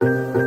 Thank you.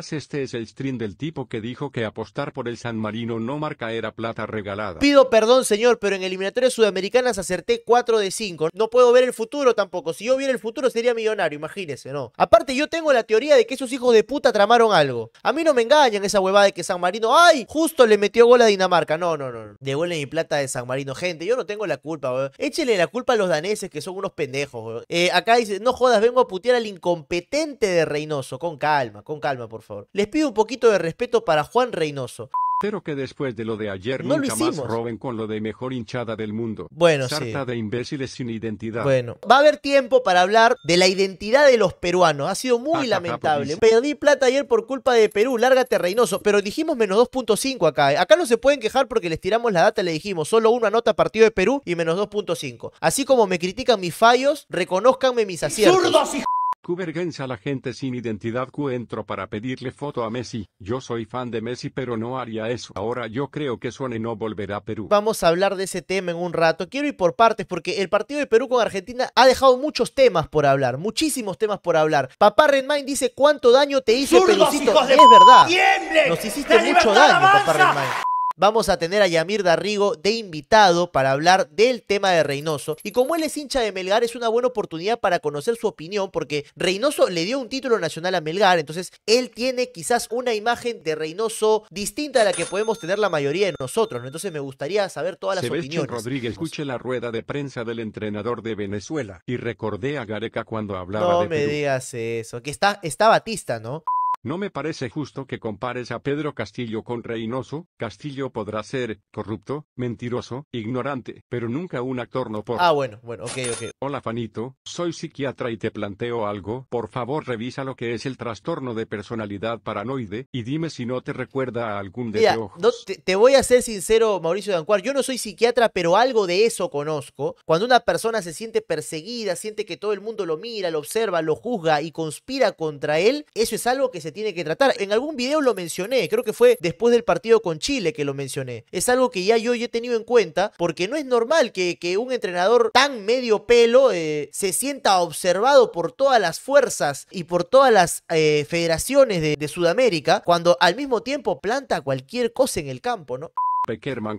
este es el stream del tipo que dijo que apostar por el San Marino no marca era plata regalada. Pido perdón, señor, pero en eliminatorias sudamericanas acerté 4 de 5. No puedo ver el futuro tampoco. Si yo viera el futuro sería millonario, imagínese, ¿no? Aparte, yo tengo la teoría de que esos hijos de puta tramaron algo. A mí no me engañan esa huevada de que San Marino, ¡ay! Justo le metió gol a Dinamarca. No, no, no. Devuelven mi plata de San Marino. Gente, yo no tengo la culpa, weón. Échele la culpa a los daneses que son unos pendejos, weón. Eh, acá dice, no jodas, vengo a putear al incompetente de Reynoso. Con calma, con calma, por favor. Les pido un poquito de respeto para Juan Reynoso. Espero que después de lo de ayer no nunca más roben con lo de mejor hinchada del mundo. Bueno, Sarta de imbéciles sin identidad. Bueno, va a haber tiempo para hablar de la identidad de los peruanos. Ha sido muy ah, lamentable. Pues, Perdí plata ayer por culpa de Perú. Lárgate, Reynoso. Pero dijimos menos 2.5 acá. ¿eh? Acá no se pueden quejar porque les tiramos la data. Le dijimos solo una nota partido de Perú y menos 2.5. Así como me critican mis fallos, reconozcanme mis aciertos. ¡Zurdos, hijo! Vergüenza la gente sin identidad cuentro entro para pedirle foto a Messi. Yo soy fan de Messi pero no haría eso. Ahora yo creo que Suárez no volverá a Perú. Vamos a hablar de ese tema en un rato. Quiero ir por partes porque el partido de Perú con Argentina ha dejado muchos temas por hablar. Muchísimos temas por hablar. Papá Redmine dice cuánto daño te hizo Pelucito. Es verdad. Nos hiciste mucho daño, papá Redmine. Vamos a tener a Yamir Darrigo de invitado para hablar del tema de Reynoso. Y como él es hincha de Melgar, es una buena oportunidad para conocer su opinión, porque Reynoso le dio un título nacional a Melgar, entonces él tiene quizás una imagen de Reynoso distinta a la que podemos tener la mayoría de nosotros. ¿no? Entonces me gustaría saber todas las Sebastián opiniones. Rodríguez, escuche la rueda de prensa del entrenador de Venezuela y recordé a Gareca cuando hablaba no de. No me digas eso, que está, está Batista, ¿no? No me parece justo que compares a Pedro Castillo con Reynoso, Castillo podrá ser, corrupto, mentiroso, ignorante, pero nunca un actor no por... Ah, bueno, bueno, ok, ok. Hola Fanito, soy psiquiatra y te planteo algo, por favor revisa lo que es el trastorno de personalidad paranoide, y dime si no te recuerda a algún de no, te, te, voy a ser sincero, Mauricio Dancuar, yo no soy psiquiatra, pero algo de eso conozco. Cuando una persona se siente perseguida, siente que todo el mundo lo mira, lo observa, lo juzga y conspira contra él, eso es algo que se tiene que tratar. En algún video lo mencioné, creo que fue después del partido con Chile que lo mencioné. Es algo que ya yo he tenido en cuenta porque no es normal que, un entrenador tan medio pelo eh, se sienta observado por todas las fuerzas y por todas las eh, federaciones de, de Sudamérica cuando al mismo tiempo planta cualquier cosa en el campo, ¿no?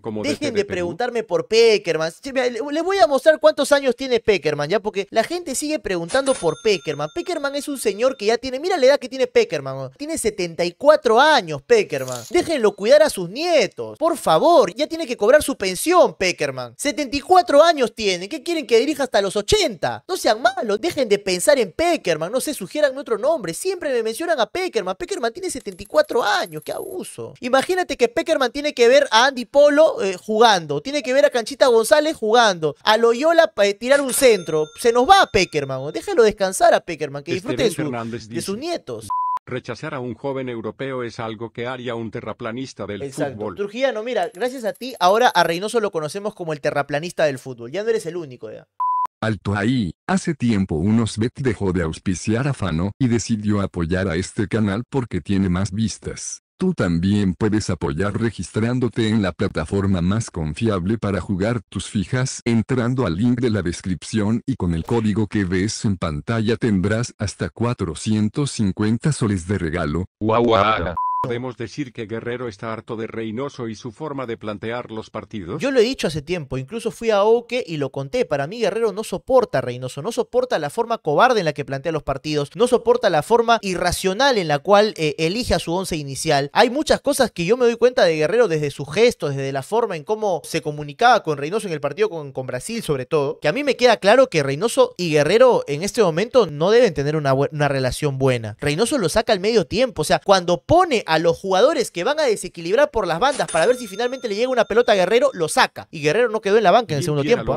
como Dejen de, preguntarme por Peckerman. Les voy a mostrar cuántos años tiene Peckerman, ya, porque la gente sigue preguntando por Peckerman. Peckerman es un señor que ya tiene, mira la edad que tiene Peckerman. Oh. Tiene 74 años, Peckerman. Déjenlo cuidar a sus nietos. Por favor, ya tiene que cobrar su pensión, Peckerman. 74 años tiene. ¿Qué quieren que dirija hasta los 80? No sean malos, dejen de pensar en Peckerman. No se sugieran otro nombre. Siempre me mencionan a Peckerman. Peckerman tiene 74 años, qué abuso. Imagínate que Peckerman tiene que ver a Dipolo Polo eh, jugando. Tiene que ver a Canchita González jugando. A Loyola para eh, tirar un centro. Se nos va a Peckerman. Déjalo descansar a Peckerman, que este disfrute de, sus nietos. Rechazar a un joven europeo es algo que haría un terraplanista del Exacto. fútbol. Trujillano, mira, gracias a ti, ahora a Reynoso lo conocemos como el terraplanista del fútbol. Ya no eres el único, ya. Alto ahí, hace tiempo osbet dejó de auspiciar a Fano y decidió apoyar a este canal porque tiene más vistas. Tú también puedes apoyar registrándote en la plataforma más confiable para jugar tus fijas entrando al link de la descripción y con el código que ves en pantalla tendrás hasta 450 soles de regalo. ¿Podemos decir que Guerrero está harto de Reynoso y su forma de plantear los partidos? Yo lo he dicho hace tiempo, incluso fui a Oke y lo conté. Para mí Guerrero no soporta a Reynoso, no soporta la forma cobarde en la que plantea los partidos, no soporta la forma irracional en la cual eh, elige a su once inicial. Hay muchas cosas que yo me doy cuenta de Guerrero desde su gesto, desde la forma en cómo se comunicaba con Reynoso en el partido con, Brasil sobre todo, que a mí me queda claro que Reynoso y Guerrero en este momento no deben tener una, una relación buena. Reynoso lo saca al medio tiempo, o sea, cuando pone a a los jugadores que van a desequilibrar por las bandas para ver si finalmente le llega una pelota a Guerrero, lo saca. Y Guerrero no quedó en la banca en el segundo tiempo.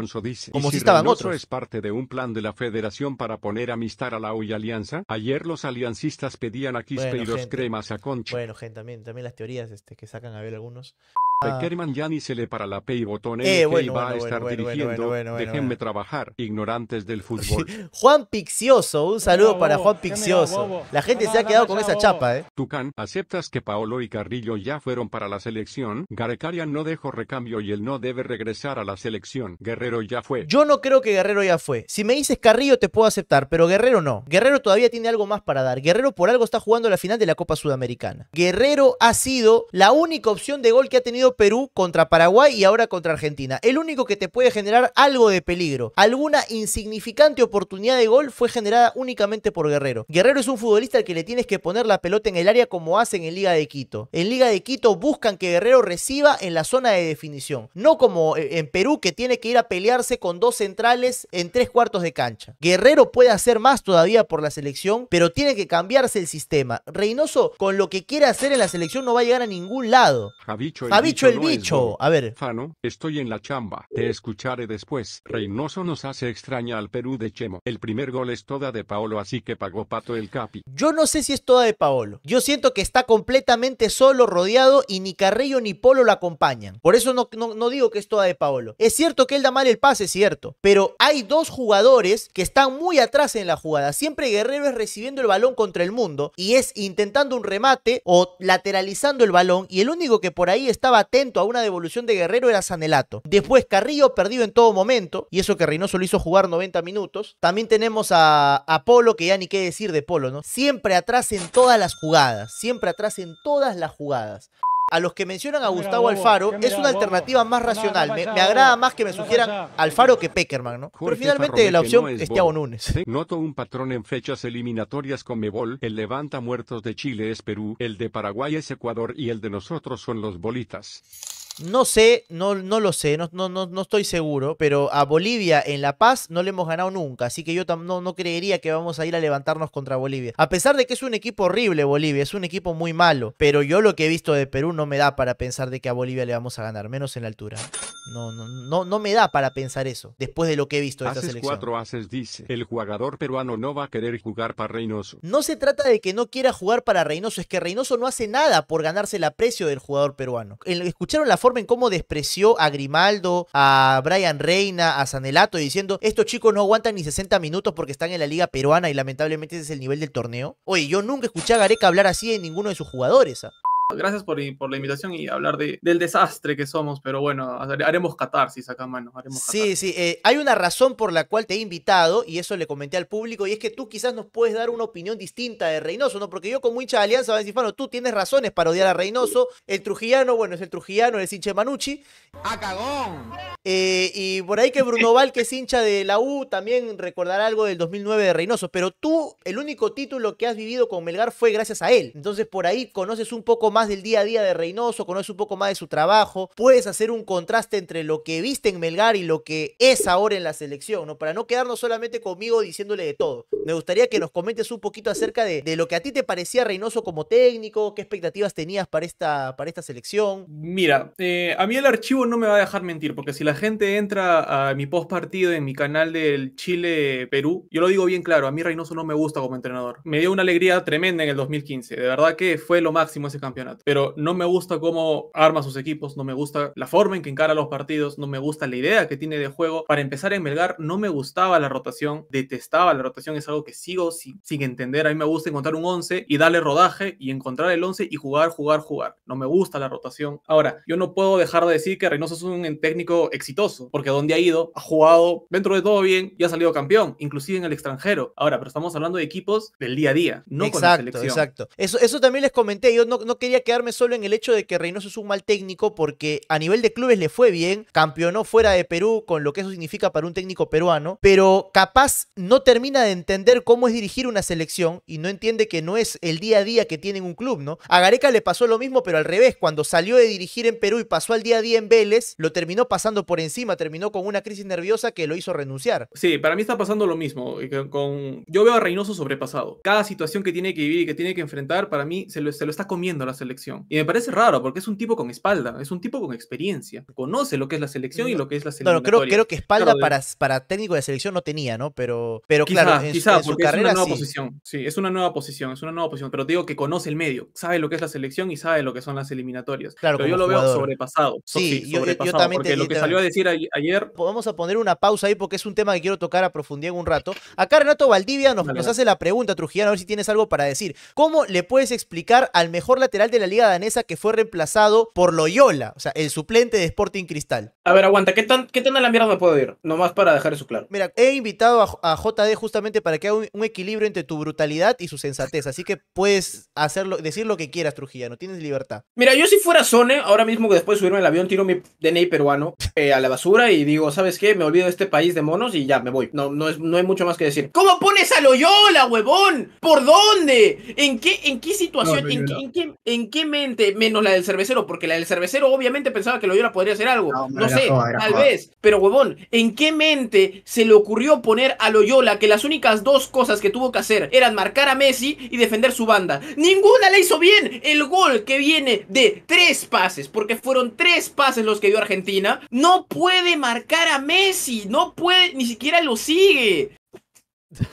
como si, estaban Reynoso otros. es parte de un plan de la federación para poner amistad a la hoy Alianza? Ayer los aliancistas pedían aquí Quispe los cremas a Concha. Bueno, gente, también, también las teorías este, que sacan a ver algunos. Peckerman ya ni se le para la P y botón va a estar dirigiendo. Déjenme trabajar, ignorantes del fútbol. Juan pixioso un saludo para Juan Picioso. La gente se ha quedado con esa chapa, ¿eh? Tucán, ¿aceptas que Paolo y Carrillo ya fueron para la selección? garecaria no dejó recambio y él no debe regresar a la selección. Guerrero ya fue. Yo no creo que Guerrero ya fue. Si me dices Carrillo te puedo aceptar, pero Guerrero no. Guerrero todavía tiene algo más para dar. Guerrero por algo está jugando la final de la Copa Sudamericana. Guerrero ha sido la única opción de gol que ha tenido Perú contra Paraguay y ahora contra Argentina. El único que te puede generar algo de peligro, alguna insignificante oportunidad de gol fue generada únicamente por Guerrero. Guerrero es un futbolista al que le tienes que poner la pelota en el área como hacen en Liga de Quito. En Liga de Quito buscan que Guerrero reciba en la zona de definición, no como eh, en Perú que tiene que ir a pelearse con dos centrales en tres cuartos de cancha. Guerrero puede hacer más todavía por la selección, pero tiene que cambiarse el sistema. Reynoso con lo que quiere hacer en la selección no va a llegar a ningún lado el bicho. A ver. Fano, ah, estoy en la chamba. Te escucharé después. Reynoso nos hace extraña al Perú de Chemo. El primer gol es toda de Paolo, así que pagó Pato el Capi. Yo no sé si es toda de Paolo. Yo siento que está completamente solo, rodeado, y ni Carrillo ni Polo lo acompañan. Por eso no, no, no digo que es toda de Paolo. Es cierto que él da mal el pase, es cierto. Pero hay dos jugadores que están muy atrás en la jugada. Siempre Guerrero es recibiendo el balón contra el mundo y es intentando un remate o lateralizando el balón. Y el único que por ahí estaba atento a una devolución de Guerrero era Sanelato. Después Carrillo perdido en todo momento, y eso que Reynoso lo hizo jugar 90 minutos. También tenemos a, a Polo, que ya ni qué decir de Polo, ¿no? Siempre atrás en todas las jugadas, siempre atrás en todas las jugadas a los que mencionan a Gustavo Alfaro es una alternativa más racional. me, agrada más que me sugieran Alfaro que Peckerman, ¿no? Pero finalmente la opción es, Thiago Noto un patrón en fechas eliminatorias con Mebol. El levanta muertos de Chile es Perú, el de Paraguay es Ecuador y el de nosotros son los bolitas. No sé, no, no lo sé, no, no, no, estoy seguro, pero a Bolivia en La Paz no le hemos ganado nunca, así que yo no, no creería que vamos a ir a levantarnos contra Bolivia. A pesar de que es un equipo horrible Bolivia, es un equipo muy malo, pero yo lo que he visto de Perú no me da para pensar de que a Bolivia le vamos a ganar, menos en la altura. No, no, no, no me da para pensar eso, después de lo que he visto de esta selección. dice, el jugador peruano no va a querer jugar para Reynoso. No se trata de que no quiera jugar para Reynoso, es que Reynoso no hace nada por ganarse el aprecio del jugador peruano. ¿Escucharon la cómo despreció a Grimaldo, a Brian Reina, a Sanelato, diciendo, estos chicos no aguantan ni 60 minutos porque están en la liga peruana y lamentablemente ese es el nivel del torneo. Oye, yo nunca escuché a Gareca hablar así de ninguno de sus jugadores. ¿ah? Gracias por, la invitación y hablar del desastre que somos, pero bueno, haremos catarsis acá, mano. Haremos Sí, sí, eh, hay una razón por la cual te he invitado, y eso le comenté al público, y es que tú quizás nos puedes dar una opinión distinta de Reynoso, ¿no? Porque yo con hincha de Alianza voy a decir, bueno, tú tienes razones para odiar a Reynoso, el trujillano, bueno, es el trujillano, es hincha de Manucci. A ¡Ah, cagón! Eh, y por ahí que Bruno Val, que es hincha de la U, también recordará algo del 2009 de Reynoso, pero tú, el único título que has vivido con Melgar fue gracias a él, entonces por ahí conoces un poco más más del día a día de Reynoso, conoces un poco más de su trabajo, puedes hacer un contraste entre lo que viste en Melgar y lo que es ahora en la selección, ¿no? Para no quedarnos solamente conmigo diciéndole de todo. Me gustaría que nos comentes un poquito acerca de, lo que a ti te parecía Reynoso como técnico, qué expectativas tenías para esta, para esta selección. Mira, eh, a mí el archivo no me va a dejar mentir, porque si la gente entra a mi post partido en mi canal del Chile-Perú, yo lo digo bien claro, a mí Reynoso no me gusta como entrenador. Me dio una alegría tremenda en el 2015, de verdad que fue lo máximo ese campeonato. Pero no me gusta cómo arma sus equipos, no me gusta la forma en que encara los partidos, no me gusta la idea que tiene de juego. Para empezar en Melgar, no me gustaba la rotación, detestaba la rotación, es algo que sigo sin, entender. A mí me gusta encontrar un 11 y darle rodaje y encontrar el 11 y jugar, jugar, jugar. No me gusta la rotación. Ahora, yo no puedo dejar de decir que Reynoso es un técnico exitoso, porque donde ha ido, ha jugado dentro de todo bien y ha salido campeón, inclusive en el extranjero. Ahora, pero estamos hablando de equipos del día a día, no con la selección. Exacto, exacto. Eso, eso también les comenté, yo no, no quería quedarme solo en el hecho de que Reynoso es un mal técnico porque a nivel de clubes le fue bien, campeonó fuera de Perú con lo que eso significa para un técnico peruano, pero capaz no termina de entender cómo es dirigir una selección y no entiende que no es el día a día que tienen un club, ¿no? A Gareca le pasó lo mismo, pero al revés, cuando salió de dirigir en Perú y pasó al día a día en Vélez, lo terminó pasando por encima, terminó con una crisis nerviosa que lo hizo renunciar. Sí, para mí está pasando lo mismo. Con... Yo veo a Reynoso sobrepasado. Cada situación que tiene que vivir y que tiene que enfrentar, para mí se lo, se lo está comiendo la selección selección. Y me parece raro porque es un tipo con espalda, es un tipo con experiencia, conoce lo que es la selección y lo que es la selección. Bueno, creo, creo que espalda para, para técnico de selección no tenía, ¿no? Pero, pero claro, en, es una nueva posición. Sí, es una nueva posición, es una nueva posición, pero digo que conoce el medio, sabe lo que es la selección y sabe lo que son las eliminatorias. Claro, pero yo lo veo sobrepasado. Sí, yo, sobrepasado, porque lo que salió a decir ayer. Vamos a poner una pausa ahí porque es un tema que quiero tocar a profundidad en un rato. Acá Renato Valdivia nos, nos hace la pregunta, Trujillo a ver si tienes algo para decir. ¿Cómo le puedes explicar al mejor lateral de la Liga Danesa que fue reemplazado por Loyola, o sea, el suplente de Sporting Cristal. A ver, aguanta, ¿qué tan, qué a la mierda me puedo ir? Nomás para dejar eso claro. Mira, he invitado a, JD justamente para que haga un, equilibrio entre tu brutalidad y su sensatez, así que puedes hacerlo, decir lo que quieras, no tienes libertad. Mira, yo si fuera Sone, ahora mismo que después de subirme al avión, tiro mi DNI peruano eh, a la basura y digo, ¿sabes qué? Me olvido de este país de monos y ya me voy. No, no, es, no hay mucho más que decir. ¿Cómo pones a Loyola, huevón? ¿Por dónde? ¿En qué, en qué situación? en, qué, en ¿en qué mente? Menos la del cervecero, porque la del cervecero obviamente pensaba que Loyola podría hacer algo. No, sé, tal vez. Pero huevón, ¿en qué mente se le ocurrió poner a Loyola que las únicas dos cosas que tuvo que hacer eran marcar a Messi y defender su banda? Ninguna le hizo bien. El gol que viene de tres pases, porque fueron tres pases los que dio Argentina, no puede marcar a Messi, no puede, ni siquiera lo sigue.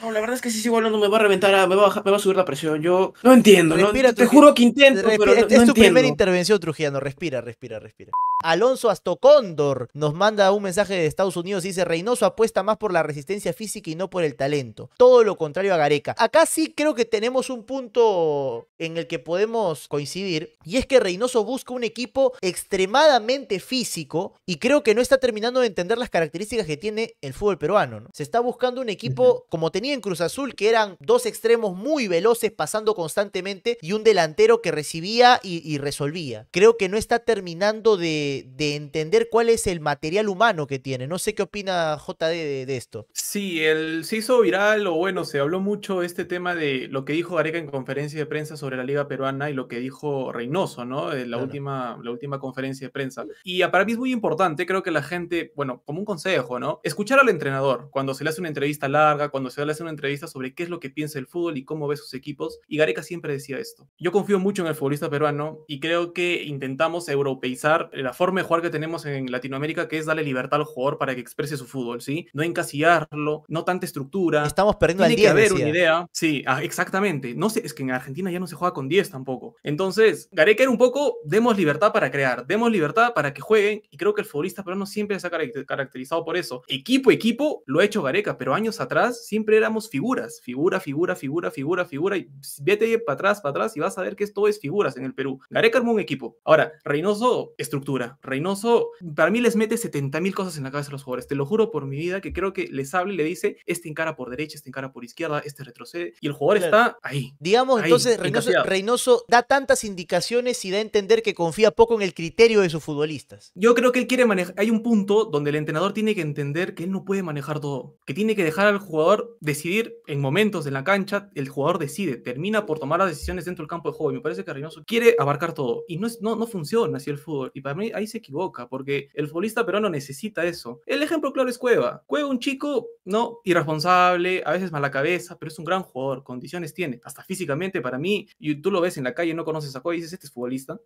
No, la verdad es que si sigo hablando me va a reventar, ah, me, va a, subir la presión. Yo no entiendo, te juro que intento, pero no, Es, tu primera intervención, Trujillano. Respira, respira, respira. Alonso Astocóndor nos manda un mensaje de Estados Unidos. y Dice, Reynoso apuesta más por la resistencia física y no por el talento. Todo lo contrario a Gareca. Acá sí creo que tenemos un punto en el que podemos coincidir. Y es que Reynoso busca un equipo extremadamente físico y creo que no está terminando de entender las características que tiene el fútbol peruano. Se está buscando un equipo como tenía en Cruz Azul, que eran dos extremos muy veloces pasando constantemente y un delantero que recibía y, resolvía. Creo que no está terminando de, entender cuál es el material humano que tiene. No sé qué opina JD de, esto. Sí, él se hizo viral o bueno, se habló mucho este tema de lo que dijo Areca en conferencia de prensa sobre la Liga Peruana y lo que dijo Reynoso, ¿no? En eh, la, última, la última conferencia de prensa. Y para mí es muy importante, creo que la gente, bueno, como un consejo, ¿no? Escuchar al entrenador cuando se le hace una entrevista larga, cuando se le hace una entrevista sobre qué es lo que piensa el fútbol y cómo ve sus equipos, y Gareca siempre decía esto. Yo confío mucho en el futbolista peruano y creo que intentamos europeizar la forma de jugar que tenemos en Latinoamérica, que es darle libertad al jugador para que exprese su fútbol, ¿sí? No encasillarlo, no tanta estructura. Estamos perdiendo el al 10, que haber una idea. Sí, ah, exactamente. No sé, es que en Argentina ya no se juega con 10 tampoco. Entonces, Gareca era un poco, demos libertad para crear, demos libertad para que jueguen, y creo que el futbolista peruano siempre se ha caracterizado por eso. Equipo, equipo, lo ha hecho Gareca, pero años atrás siempre siempre éramos figuras, figura, figura, figura, figura, figura, y vete para atrás, para atrás y vas a ver que esto es figuras en el Perú. Gareca armó un equipo. Ahora, Reynoso, estructura. Reynoso, para mí les mete 70 mil cosas en la cabeza a los jugadores, te lo juro por mi vida, que creo que les habla y le dice, este encara por derecha, este encara por izquierda, este retrocede, y el jugador está ahí. Digamos entonces, Reynoso, Reynoso da tantas indicaciones y da a entender que confía poco en el criterio de sus futbolistas. Yo creo que él quiere manejar, hay un punto donde el entrenador tiene que entender que él no puede manejar todo, que tiene que dejar al jugador decidir en momentos de la cancha, el jugador decide, termina por tomar las decisiones dentro del campo de juego. Y me parece que Reynoso quiere abarcar todo. Y no, es, no, no funciona así el fútbol. Y para mí ahí se equivoca, porque el futbolista peruano necesita eso. El ejemplo claro es Cueva. Cueva, un chico, no, irresponsable, a veces mala cabeza, pero es un gran jugador, condiciones tiene, hasta físicamente para mí. Y tú lo ves en la calle, no conoces a Cueva y dices, este es futbolista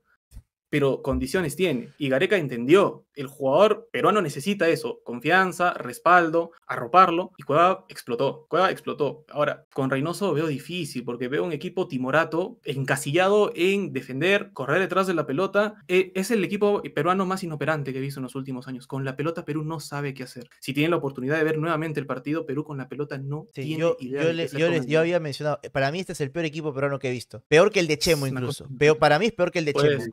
pero condiciones tiene. Y Gareca entendió, el jugador peruano necesita eso, confianza, respaldo, arroparlo, y Cueva explotó, Cueva explotó. Ahora, con Reynoso veo difícil, porque veo un equipo timorato, encasillado en defender, correr detrás de la pelota. Eh, es el equipo peruano más inoperante que he visto en los últimos años. Con la pelota Perú no sabe qué hacer. Si tienen la oportunidad de ver nuevamente el partido, Perú con la pelota no tiene yo, idea. Yo, había mencionado, para mí este es el peor equipo peruano que he visto. Peor que el de Chemo incluso. para mí es peor que el de Chemo.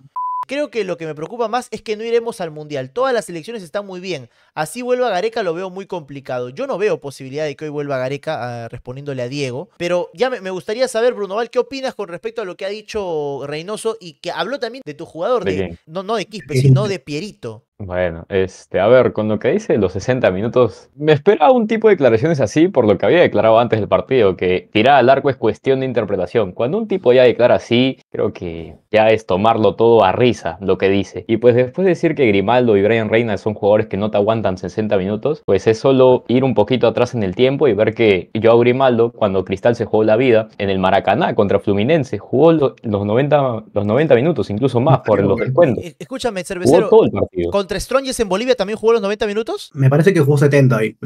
Creo que lo que me preocupa más es que no iremos al Mundial. Todas las elecciones están muy bien. Así vuelva Gareca, lo veo muy complicado. Yo no veo posibilidad de que hoy vuelva Gareca ah, respondiéndole a Diego. Pero ya me, gustaría saber, Bruno Val, ¿qué opinas con respecto a lo que ha dicho Reynoso y que habló también de tu jugador, no, no de Quispe, sino de Pierito? Bueno, este, a ver, con lo que dice los 60 minutos, me esperaba un tipo de declaraciones así por lo que había declarado antes del partido, que tirar al arco es cuestión de interpretación. Cuando un tipo ya declara así, creo que ya es tomarlo todo a risa lo que dice. Y pues después de decir que Grimaldo y Brian Reina son jugadores que no te aguantan 60 minutos, pues es solo ir un poquito atrás en el tiempo y ver que yo a Grimaldo, cuando Cristal se jugó la vida en el Maracaná contra Fluminense, jugó los 90, los 90 minutos, incluso más por los descuentos. Escúchame, cervecero. todo el partido. ¿Contra Strongest en Bolivia también jugó los 90 minutos? Me parece que jugó 70 ahí.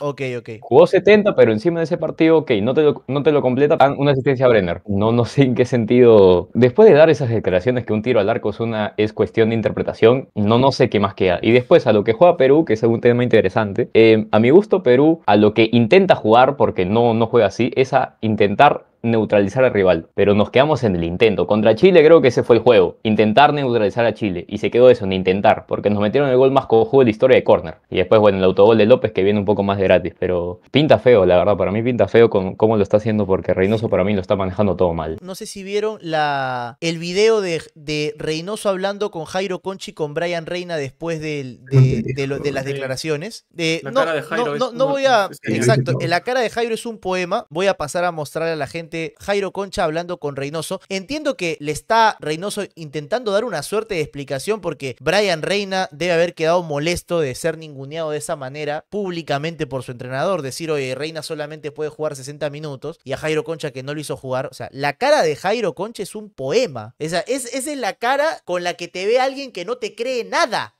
ok, ok. Jugó 70, pero encima de ese partido, ok, no te lo, no te lo completa ah, una asistencia a Brenner. No, no sé en qué sentido. Después de dar esas declaraciones que un tiro al arco es, una, es cuestión de interpretación, no, no sé qué más queda. Y después a lo que juega Perú, que es un tema interesante, eh, a mi gusto Perú, a lo que intenta jugar, porque no, no juega así, es a intentar neutralizar al rival, pero nos quedamos en el intento. Contra Chile creo que ese fue el juego, intentar neutralizar a Chile, y se quedó eso, en intentar, porque nos metieron el gol más cojudo de la historia de córner. Y después, bueno, el autogol de López que viene un poco más gratis, pero pinta feo, la verdad, para mí pinta feo con cómo lo está haciendo, porque Reynoso para mí lo está manejando todo mal. No sé si vieron la, el video de, Reynoso hablando con Jairo Conchi, con Brian Reina después de, las declaraciones. La cara de Jairo no, voy a... Exacto, la cara de Jairo es un poema, voy a pasar a mostrar a la gente Jairo Concha hablando con Reynoso. Entiendo que le está Reynoso intentando dar una suerte de explicación porque Brian Reina debe haber quedado molesto de ser ninguneado de esa manera públicamente por su entrenador. Decir, oye, Reina solamente puede jugar 60 minutos y a Jairo Concha que no lo hizo jugar. O sea, la cara de Jairo Concha es un poema. Esa es, la cara con la que te ve alguien que no te cree nada.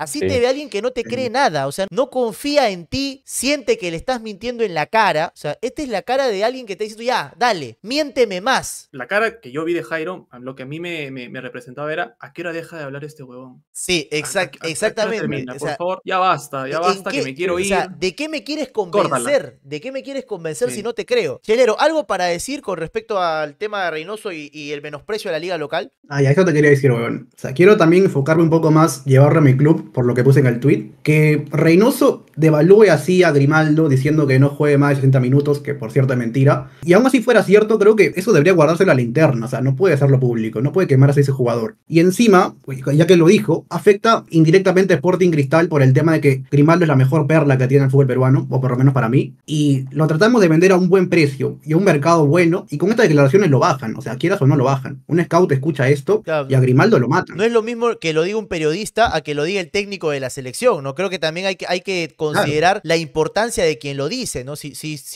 Así te ve alguien que no te cree nada, o sea, no confía en ti, siente que le estás mintiendo en la cara. O sea, esta es la cara de alguien que te dice, ya, dale, miénteme más. La cara que yo vi de Jairo, lo que a mí me, representaba era, ¿a qué hora deja de hablar este huevón? Sí, exactamente. favor, ya basta, ya basta, que me quiero ir. O sea, ¿de qué me quieres convencer? ¿De qué me quieres convencer si no te creo? Chelero, ¿algo para decir con respecto al tema de Reynoso y, el menosprecio de la liga local? Ah, ya, eso te quería decir, huevón. O sea, quiero también enfocarme un poco más, llevarme a mi club por lo que puse en el tweet, que Reynoso devalúe así a Grimaldo diciendo que no juegue más de 60 minutos, que por cierto es mentira. Y aún así fuera cierto, creo que eso debería guardarse la linterna, o sea, no puede hacerlo público, no puede quemarse a ese jugador. Y encima, pues, ya que lo dijo, afecta indirectamente a Sporting Cristal por el tema de que Grimaldo es la mejor perla que tiene el fútbol peruano, o por lo menos para mí, y lo tratamos de vender a un buen precio y a un mercado bueno, y con estas declaraciones lo bajan, o sea, quieras o no lo bajan. Un scout escucha esto y a Grimaldo lo mata No es lo mismo que lo diga un periodista a que lo diga el técnico técnico de la selección, ¿no? Creo que también hay que, hay que considerar la importancia de quien lo dice, ¿no? Si,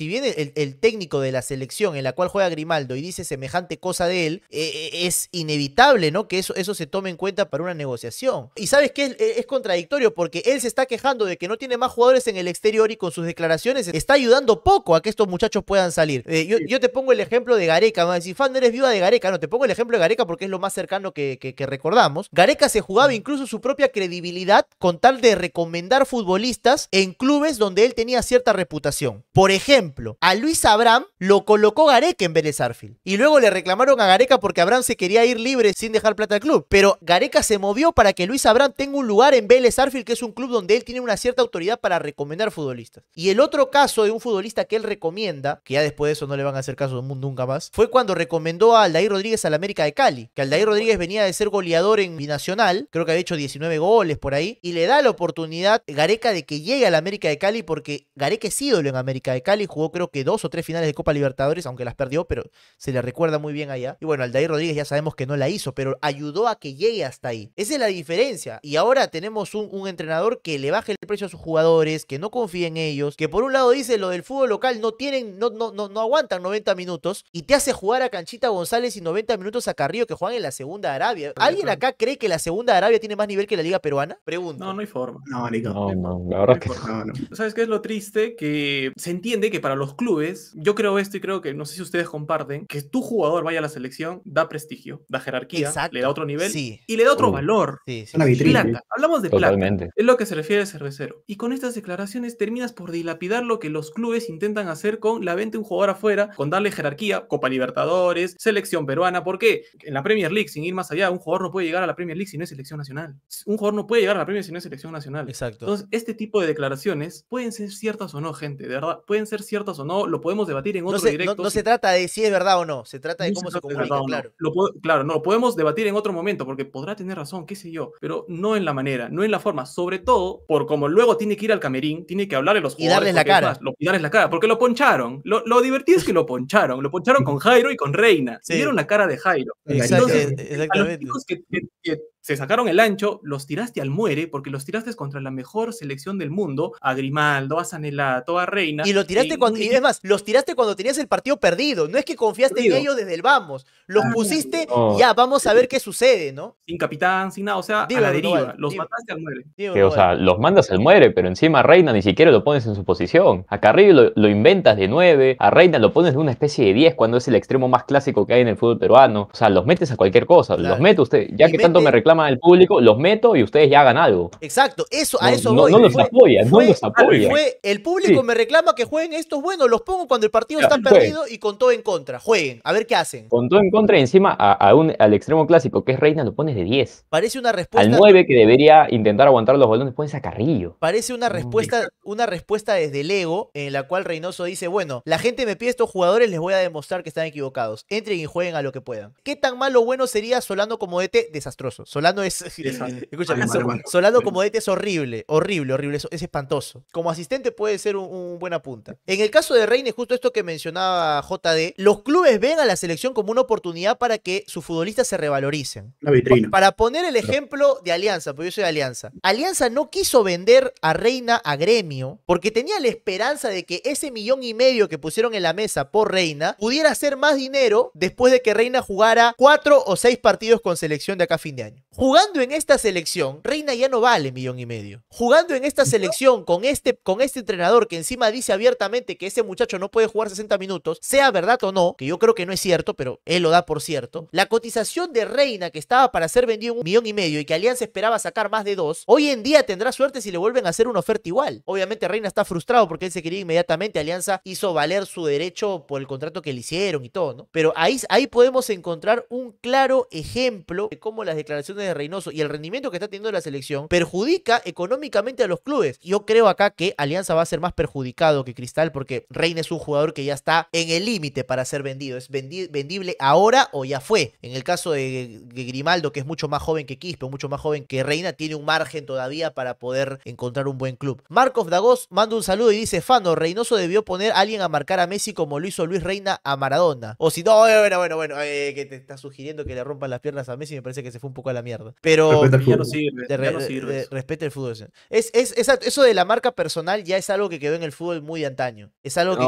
viene el, técnico de la selección en la cual juega Grimaldo y dice semejante cosa de él, eh, eh, es inevitable, ¿no? Que eso, eso se tome en cuenta para una negociación. Y sabes que es, contradictorio porque él se está quejando de que no tiene más jugadores en el exterior y con sus declaraciones está ayudando poco a que estos muchachos puedan salir. Eh, yo, te pongo el ejemplo de Gareca, ¿no? Si Fander es viva de Gareca, no, te pongo el ejemplo de Gareca porque es lo más cercano que recordamos. Gareca se jugaba incluso su propia credibilidad con tal de recomendar futbolistas en clubes donde él tenía cierta reputación. Por ejemplo, a Luis Abraham lo colocó Gareca en Vélez Arfield Y luego le reclamaron a Gareca porque Abraham se quería ir libre sin dejar plata al club. Pero Gareca se movió para que Luis Abraham tenga un lugar en Vélez Arfield, que es un club donde él tiene una cierta autoridad para recomendar futbolistas. Y el otro caso de un futbolista que él recomienda, que ya después de eso no le van a hacer caso mundo nunca más, fue cuando recomendó a Aldair Rodríguez al América de Cali. Que Aldair Rodríguez venía de ser goleador en Binacional, creo que había hecho 19 goles por ahí, y le da la oportunidad Gareca de que llegue a la América de Cali, porque Gareca es ídolo en América de Cali, jugó creo que dos o tres finales de Copa Libertadores, aunque las perdió, pero se le recuerda muy bien allá. Y bueno, Aldair Rodríguez ya sabemos que no la hizo, pero ayudó a que llegue hasta ahí. Esa es la diferencia. Y ahora tenemos un, entrenador que le baje el precio a sus jugadores, que no confía en ellos, que por un lado dice lo del fútbol local no tienen, no, no, no, no aguantan 90 minutos, y te hace jugar a Canchita González y 90 minutos a Carrillo que juegan en la segunda Arabia. ¿Alguien acá cree que la segunda Arabia tiene más nivel que la liga peruana? Pregunta. No, no hay forma. No, No, la verdad que ¿Sabes qué es lo triste? Que se entiende que para los clubes, yo creo esto y creo que, no sé si ustedes comparten, que tu jugador vaya a la selección da prestigio, da jerarquía, le da otro nivel y le da otro valor. Sí, sí, Una Hablamos de Totalmente. plata. Es lo que se refiere al Cervecero. Y con estas declaraciones terminas por dilapidar lo que los clubes intentan hacer con la venta de un jugador afuera, con darle jerarquía, Copa Libertadores, selección peruana. porque En la Premier League, sin ir más allá, un jugador no puede llegar a la Premier League si no es selección nacional. Un jugador no puede llegar la primera si selección nacional. Exacto. Entonces, este tipo de declaraciones pueden ser ciertas o no, gente, de verdad, pueden ser ciertas o no, lo podemos debatir en otro directo. No, se trata de si es verdad o no, se trata de cómo se, comunica, claro. claro, no, lo podemos debatir en otro momento, porque podrá tener razón, qué sé yo, pero no en la manera, no en la forma, sobre todo por como luego tiene que ir al camerín, tiene que hablarle a los jugadores. Y darles la cara. la cara, porque lo poncharon. Lo, divertido es que lo poncharon, lo poncharon con Jairo y con Reina. Se dieron la cara de Jairo. Entonces, A que se sacaron el ancho, los tiraste al muere porque los tiraste contra la mejor selección del mundo, a Grimaldo, a Sanelato, a Reina. Y lo tiraste cuando, y es los tiraste cuando tenías el partido perdido, no es que confiaste en ellos desde el vamos, los ah, pusiste y ya, vamos a ver qué sucede, ¿no? Sin capitán, sin nada, o sea, a la deriva, los mataste al muere. o sea, los mandas al muere, pero encima a Reina ni siquiera lo pones en su posición, a Carrillo lo, inventas de nueve a Reina lo pones de una especie de 10 cuando es el extremo más clásico que hay en el fútbol peruano, o sea, los metes a cualquier cosa, los mete usted, ya que tanto me reclama al público, los meto y ustedes ya hagan algo. Exacto, eso, a eso no, voy. No los apoya, no los apoya. el público me reclama que jueguen estos buenos, los pongo cuando el partido está perdido y con todo en contra. Jueguen, a ver qué hacen. Con todo en contra y encima a, un, al extremo clásico que es Reina lo pones de 10. Parece una respuesta. Al 9 que debería intentar aguantar los balones pones a Carrillo. Parece una respuesta, una respuesta desde el ego en la cual Reynoso dice, bueno, la gente me pide estos jugadores, les voy a demostrar que están equivocados. Entren y jueguen a lo que puedan. ¿Qué tan malo bueno sería Solano como este Desastroso. Solano Solano es. como DT es horrible, horrible, horrible, es, espantoso. Como asistente puede ser un, buena punta. En el caso de Reina, justo esto que mencionaba JD, los clubes ven a la selección como una oportunidad para que sus futbolistas se revaloricen. Para poner el ejemplo de Alianza, porque yo soy de Alianza. Alianza no quiso vender a Reina a Gremio porque tenía la esperanza de que ese millón y medio que pusieron en la mesa por Reina pudiera ser más dinero después de que Reina jugara cuatro o seis partidos con selección de acá a fin de año. Jugando en esta selección, Reina ya no vale millón y medio. Jugando en esta selección con este, con este entrenador que encima dice abiertamente que ese muchacho no puede jugar 60 minutos, sea verdad o no, que yo creo que no es cierto, pero él lo da por cierto, la cotización de Reina que estaba para ser vendido un millón y medio y que Alianza esperaba sacar más de dos, hoy en día tendrá suerte si le vuelven a hacer una oferta igual. Obviamente Reina está frustrado porque él se quería inmediatamente, Alianza hizo valer su derecho por el contrato que le hicieron y todo, ¿no? Pero ahí, ahí podemos encontrar un claro ejemplo de cómo las declaraciones de Reynoso y el rendimiento que está teniendo la selección perjudica económicamente a los clubes. Yo creo acá que Alianza va a ser más perjudicado que Cristal porque Reina es un jugador que ya está en el límite para ser vendido. Es vendible ahora o ya fue. En el caso de, Grimaldo, que es mucho más joven que Quispe, mucho más joven que Reina, tiene un margen todavía para poder encontrar un buen club. Marcos Dagos manda un saludo y dice, Fano, Reynoso debió poner a alguien a marcar a Messi como lo hizo Luis Reina a Maradona. O si no, eh, bueno, bueno, bueno, eh, que te está sugiriendo que le rompan las piernas a Messi, me parece que se fue un poco a la mierda. Pero respete el fútbol. Es, es, eso de la marca personal ya es algo que quedó en el fútbol muy de antaño. Es algo que,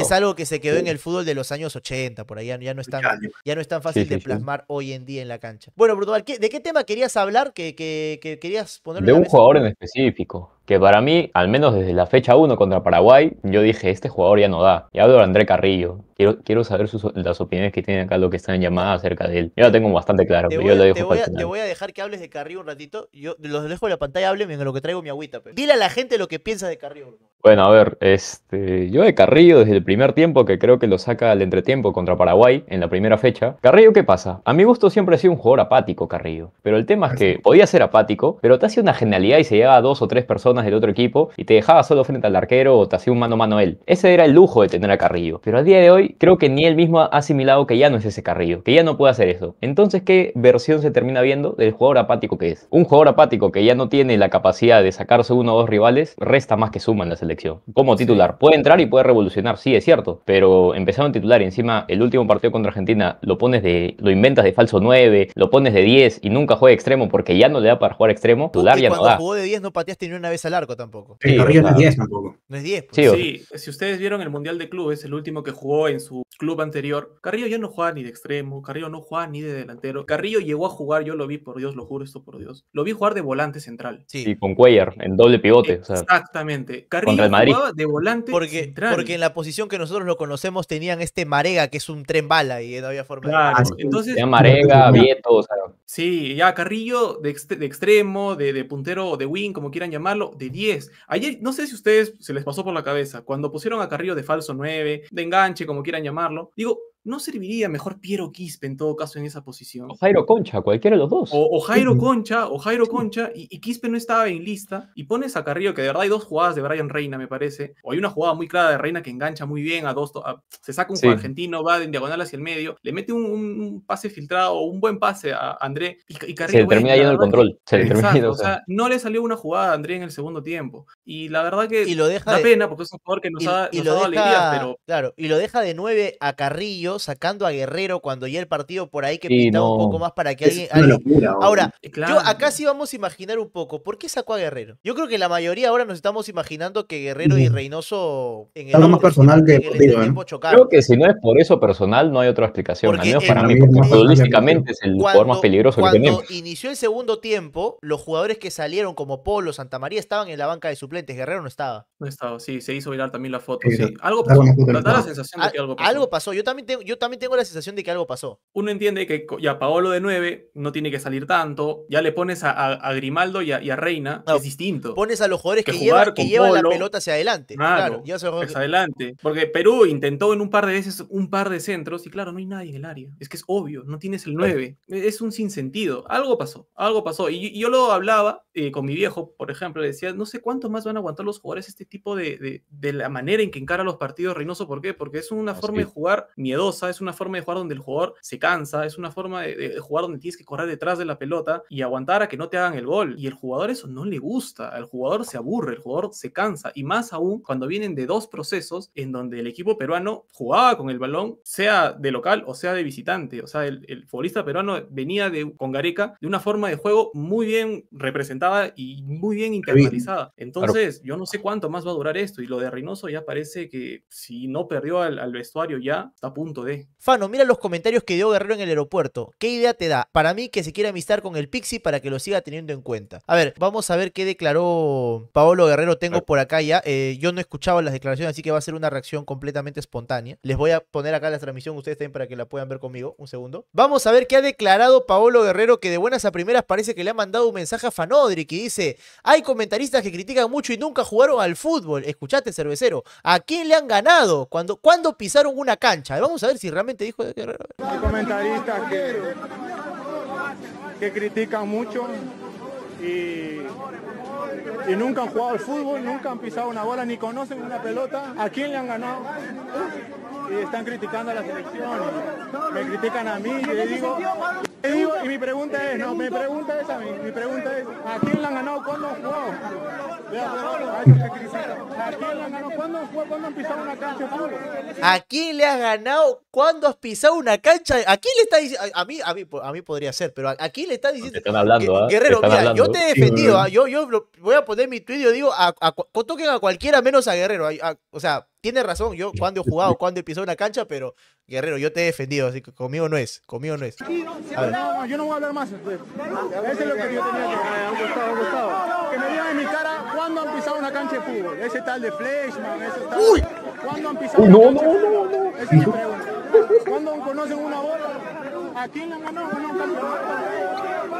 es, algo que se quedó en el fútbol de los años 80, por ahí ya, no, es tan, ya no es fácil de plasmar hoy en día en la cancha. Bueno, Brutal, ¿de qué tema querías hablar? Que, que, querías poner De un jugador en específico que para mí, al menos desde la fecha 1 contra Paraguay, yo dije, este jugador ya no da. Y hablo de André Carrillo. Quiero, saber las opiniones que tienen acá lo que están en llamada acerca de él. Yo lo tengo bastante claro pero yo lo dejo te voy, a, dejar que hables de Carrillo un ratito. Yo los dejo en la pantalla, hablen en lo que traigo mi agüita. Dile a la gente lo que piensa de Carrillo. Bueno, a ver, este, yo de Carrillo desde el primer tiempo, que creo que lo saca al entretiempo contra Paraguay en la primera fecha. Carrillo, ¿qué pasa? A mi gusto siempre ha sido un jugador apático, Carrillo. Pero el tema es ah, que podía ser apático, pero te hace una genialidad y se llega a dos o tres personas del otro equipo y te dejaba solo frente al arquero o te hacía un mano a mano él. Ese era el lujo de tener a Carrillo. Pero a día de hoy creo que ni él mismo ha asimilado que ya no es ese Carrillo, que ya no puede hacer eso. Entonces, ¿qué versión se termina viendo del jugador apático que es? Un jugador apático que ya no tiene la capacidad de sacarse uno o dos rivales, resta más que suma en la selección. Como titular, puede entrar y puede revolucionar, sí, es cierto, pero empezando a titular y encima el último partido contra Argentina lo pones de, lo inventas de falso 9, lo pones de 10 y nunca juega extremo porque ya no le da para jugar extremo, titular ya no jugó de 10 no pateaste ni una vez largo tampoco. Carrillo no es 10 tampoco. No es 10. Pues. Sí, si ustedes vieron el Mundial de Clubes, el último que jugó en su club anterior, Carrillo ya no juega ni de extremo, Carrillo no juega ni de delantero. Carrillo llegó a jugar, yo lo vi, por Dios, lo juro, esto por Dios. Lo vi jugar de volante central. Sí, y con Cuellar, en doble pivote. Exactamente. Carrillo jugaba de volante porque, central. Porque en la posición que nosotros lo conocemos tenían este Marega, que es un tren bala y no había forma de... Entonces, Marega, Vieto, o sea... Sí, ya Carrillo de, extremo, de, de puntero de wing, como quieran llamarlo, de 10. Ayer, no sé si a ustedes se les pasó por la cabeza, cuando pusieron a Carrillo de falso 9, de enganche, como quieran llamarlo, digo, ¿no serviría mejor Piero Quispe en todo caso en esa posición? O Jairo Concha, cualquiera de los dos. O, Jairo Concha, o Jairo Concha, y, Quispe no estaba en lista, y pones a Carrillo, que de verdad hay dos jugadas de Brian Reina, me parece, o hay una jugada muy clara de Reina que engancha muy bien a dos, se saca un jugador argentino, va en diagonal hacia el medio, le mete un, pase filtrado, o un buen pase a André, y, Carrillo... Se le termina yendo el control. Se le termina no le salió una jugada a André en el segundo tiempo, y la verdad que y lo deja da pena, porque es un jugador que nos y, ha, dado alegría, Claro, y lo deja de nueve a Carrillo, sacando a Guerrero cuando ya el partido por ahí que un poco más para que alguien, ahora, yo acá sí vamos a imaginar un poco, ¿por qué sacó a Guerrero? Yo creo que la mayoría ahora nos estamos imaginando que Guerrero y Reynoso en el, más personal que Creo que si no es por eso personal no hay otra explicación, para mí, porque futbolísticamente es el jugador más peligroso que tenemos. Cuando inició el segundo tiempo, los jugadores que salieron como Polo, Santa María estaban en la banca de suplentes, Guerrero no estaba. No estaba, sí, se hizo mirar también la foto, Algo pasó, algo pasó. Algo pasó, yo también tengo yo también tengo la sensación de que algo pasó. Uno entiende que ya Paolo de 9 no tiene que salir tanto, ya le pones a, Grimaldo y a, Reina, es distinto. Pones a los jugadores que, llevan, la pelota hacia adelante. Claro, hacia adelante. Porque Perú intentó en un par de veces un par de centros y claro, no hay nadie en el área. Es que es obvio, no tienes el 9. Es un sinsentido. Algo pasó, algo pasó. Y, yo lo hablaba eh, con mi viejo, por ejemplo, le decía, no sé cuánto más van a aguantar los jugadores este tipo de, de, la manera en que encara los partidos Reynoso. ¿Por qué? Porque es una ah, forma de jugar miedosa es una forma de jugar donde el jugador se cansa, es una forma de, jugar donde tienes que correr detrás de la pelota y aguantar a que no te hagan el gol. Y el jugador eso no le gusta, al jugador se aburre, el jugador se cansa y más aún cuando vienen de dos procesos en donde el equipo peruano jugaba con el balón, sea de local o sea de visitante. O sea, el, futbolista peruano venía de, con Gareca de una forma de juego muy bien representada y muy bien internalizada. Entonces, yo no sé cuánto más va a durar esto y lo de Reynoso ya parece que si no perdió al vestuario ya, está a punto Fano, mira los comentarios que dio Guerrero en el aeropuerto. ¿Qué idea te da? Para mí que se quiere amistar con el Pixie para que lo siga teniendo en cuenta. A ver, vamos a ver qué declaró Paolo Guerrero. Tengo ah. por acá ya. Eh, yo no escuchaba las declaraciones, así que va a ser una reacción completamente espontánea. Les voy a poner acá la transmisión ustedes también para que la puedan ver conmigo. Un segundo. Vamos a ver qué ha declarado Paolo Guerrero, que de buenas a primeras parece que le ha mandado un mensaje a Fanodri, que dice, hay comentaristas que critican mucho y nunca jugaron al fútbol. Escuchate, cervecero. ¿A quién le han ganado? ¿Cuándo pisaron una cancha? Vamos a ver si realmente dijo de Guerrero. Hay comentaristas que, que critican mucho y y nunca han jugado al fútbol, nunca han pisado una bola, ni conocen una pelota, ¿a quién le han ganado? Y están criticando a la selección, me critican a mí, y digo, y mi pregunta es, no, mi pregunta es a mí, mi pregunta es, ¿a quién le han ganado? ¿Cuándo han jugado? ¿A quién le han ganado? ¿Cuándo han pisado una cancha ¿A quién le has ganado? ¿Cuándo has pisado una cancha? ¿A quién le está diciendo? A, mí, a mí, podría ser, pero ¿a, quién le está diciendo? Están hablando, ¿ah? Guerrero, mira, yo te he defendido, ¿ah? yo, yo, voy a poner mi tweet, yo digo, a, a, toquen a cualquiera menos a Guerrero. o sea, tiene razón, yo cuando he jugado, cuando he pisado una cancha, pero Guerrero, yo te he defendido, así que conmigo no es, conmigo no es. yo no voy a hablar más. Entonces. Este, Eso este es lo que yo tenía que ah, este, Gustavo, Gustavo. Que me digan en mi cara cuando han pisado una cancha de fútbol. Ese tal de Fleshman, ese tal. ¡Uy! ¿Cuándo han pisado no, una cancha de fútbol? No, no, no. Esa es mi pregunta. ¿Cuándo conocen una bola? ¿A quién la ganó? bola?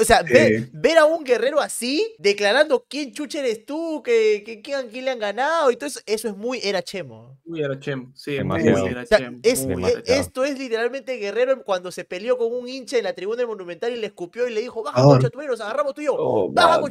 O sea, ver, a un guerrero así, declarando quién chucha eres tú, que, que, le han ganado y todo eso, eso es muy era Chemo. Muy era Chemo, sí, Demasiado. muy era Chemo. esto es literalmente guerrero cuando se peleó con un hincha en la tribuna del Monumental y le escupió y le dijo, baja, oh. agarramos tuyo! baja, agarramos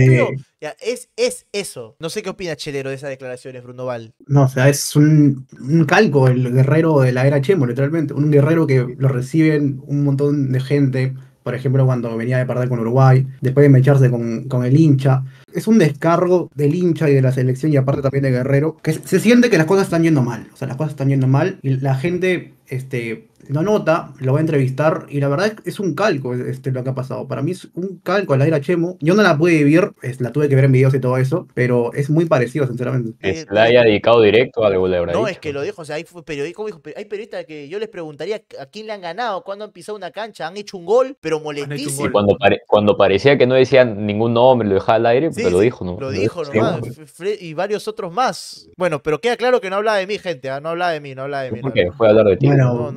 tuyo! Ya, es, es eso. No sé qué opina Chelero de esas declaraciones, Bruno Val. No, o sea, es un, un calco el guerrero de la era Chemo, literalmente. Un guerrero que lo reciben un montón de gente por ejemplo, cuando venía de perder con Uruguay, después de mecharse con, con el hincha. Es un descargo del hincha y de la selección y aparte también de Guerrero, que se siente que las cosas están yendo mal. O sea, las cosas están yendo mal y la gente este, lo nota, lo va a entrevistar y la verdad es, un calco este, lo que ha pasado. Para mí es un calco al aire a Chemo. Yo no la pude vivir, la tuve que ver en videos y todo eso, pero es muy parecido, sinceramente. la haya dedicado directo a gol de No, es que lo dijo, o sea, hay, periodistas, dijo, hay que yo les preguntaría a quién le han ganado, cuándo han pisado una cancha, han hecho un gol, pero molestísimo. Y cuando, cuando parecía que no decían ningún nombre, lo dejaba al aire, pero lo dijo, ¿no? Lo, dijo nomás, y varios otros más. Bueno, pero queda claro que no habla de mí, gente, ¿ah? no habla de mí, no habla de mí. ¿Por qué? Fue a hablar de ti. Bueno,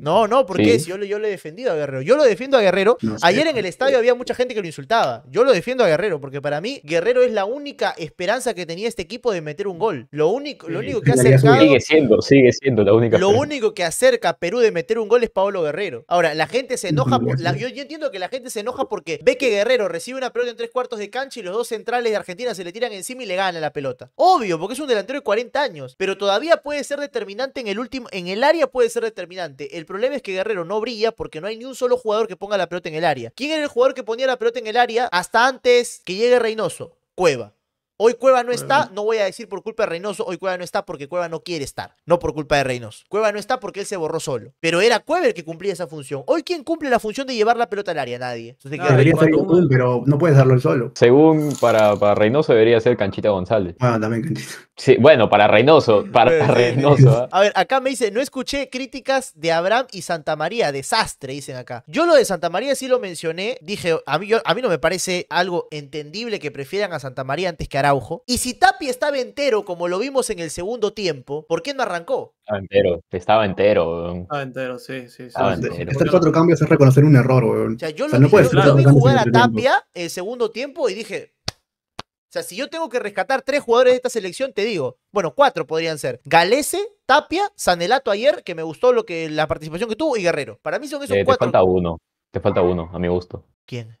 no, no, porque yo, yo le he defendido a Guerrero. Yo lo defiendo a Guerrero. Ayer en el estadio había mucha gente que lo insultaba. Yo lo defiendo a Guerrero, porque para mí Guerrero es la única esperanza que tenía este equipo de meter un gol. Lo único, lo único que Sigue siendo, sigue siendo la única. Lo único que acerca a Perú de meter un gol es Paolo Guerrero. Ahora, la gente se enoja. yo, entiendo que la gente se enoja porque ve que Guerrero recibe una pelota en tres cuartos de cancha y los dos centrales de Argentina se le tiran encima y le gana la pelota. Obvio, porque es un delantero de 40 años, pero todavía puede ser determinante en el último, en el área puede ser determinante. El problema es que Guerrero no brilla porque no hay ni un solo jugador que ponga la pelota en el área. ¿Quién era el jugador que ponía la pelota en el área hasta antes que llegue Reynoso? Cueva. Hoy Cueva no está, no voy a decir por culpa de Reynoso, hoy Cueva no está porque Cueva no quiere estar, no por culpa de Reynoso. Cueva no está porque él se borró solo. Pero era Cueva el que cumplía esa función. Hoy quién cumple la función de llevar la pelota al área, nadie. debería ser pero no puede darlo él solo. Según para, Reynoso debería ser Canchita González. Bueno, ah, también Canchita. Sí, bueno, para Reynoso, para Reynoso. ¿ah? A ver, acá me dice, no escuché críticas de Abraham y Santa María, desastre, dicen acá. Yo lo de Santa María sí lo mencioné, dije, a mí, a mí no me parece algo entendible que prefieran a Santa María antes que Abraham y si Tapi estaba entero, como lo vimos en el segundo tiempo, ¿por qué no arrancó? Estaba entero, estaba entero. Estaba entero, sí, sí. sí. cuatro cambios es reconocer un error, weón. O sea, yo, lo, vi, jugar a Tapia el segundo tiempo y dije, o sea, si yo tengo que rescatar tres jugadores de esta selección, te digo, bueno, cuatro podrían ser. Galese, Tapia, Sanelato ayer, que me gustó lo que, la participación que tuvo, y Guerrero. Para mí son esos eh, cuatro. Te falta uno. Te falta uno, a mi gusto. ¿Quién?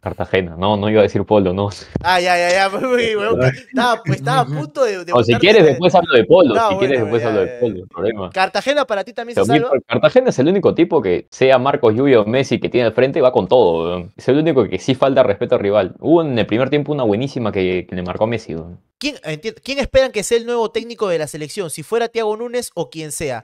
Cartagena, no, no iba a decir Polo, no. Ah, ya, ya, ya, estaba, pues, estaba a punto de... o si quieres después hablo de Polo, si quieres después hablo de Polo, Cartagena para ti también se salva. Cartagena es el único tipo que, sea Marcos Lluvia o Messi que tiene al frente, y va con todo. Es el único que sí falta respeto al rival. Hubo en el primer tiempo una buenísima que, le marcó a Messi. ¿Quién, esperan que sea el nuevo técnico de la selección? Si fuera Tiago Núñez o quien sea.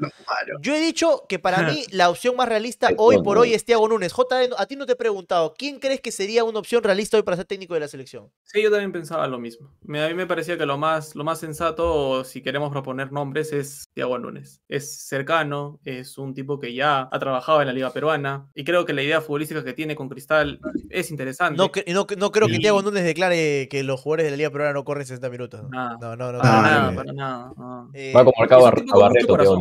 Yo he dicho que para mí la opción más realista hoy por hoy es Tiago Núñez. J, a ti no te he preguntado, ¿quién crees que sería una opción realista hoy para ser técnico de la selección? Sí, yo también pensaba lo mismo. A mí me parecía que lo más, lo más sensato, si queremos proponer nombres, es Tiago Núñez. Es cercano, es un tipo que ya ha trabajado en la Liga Peruana y creo que la idea futbolística que tiene con Cristal es interesante. No, creo que Tiago Núñez declare que los jugadores de la Liga Peruana no corren 60 minutos. No, no, no. Para nada, para nada. Eh, Va como al cabo Barreto,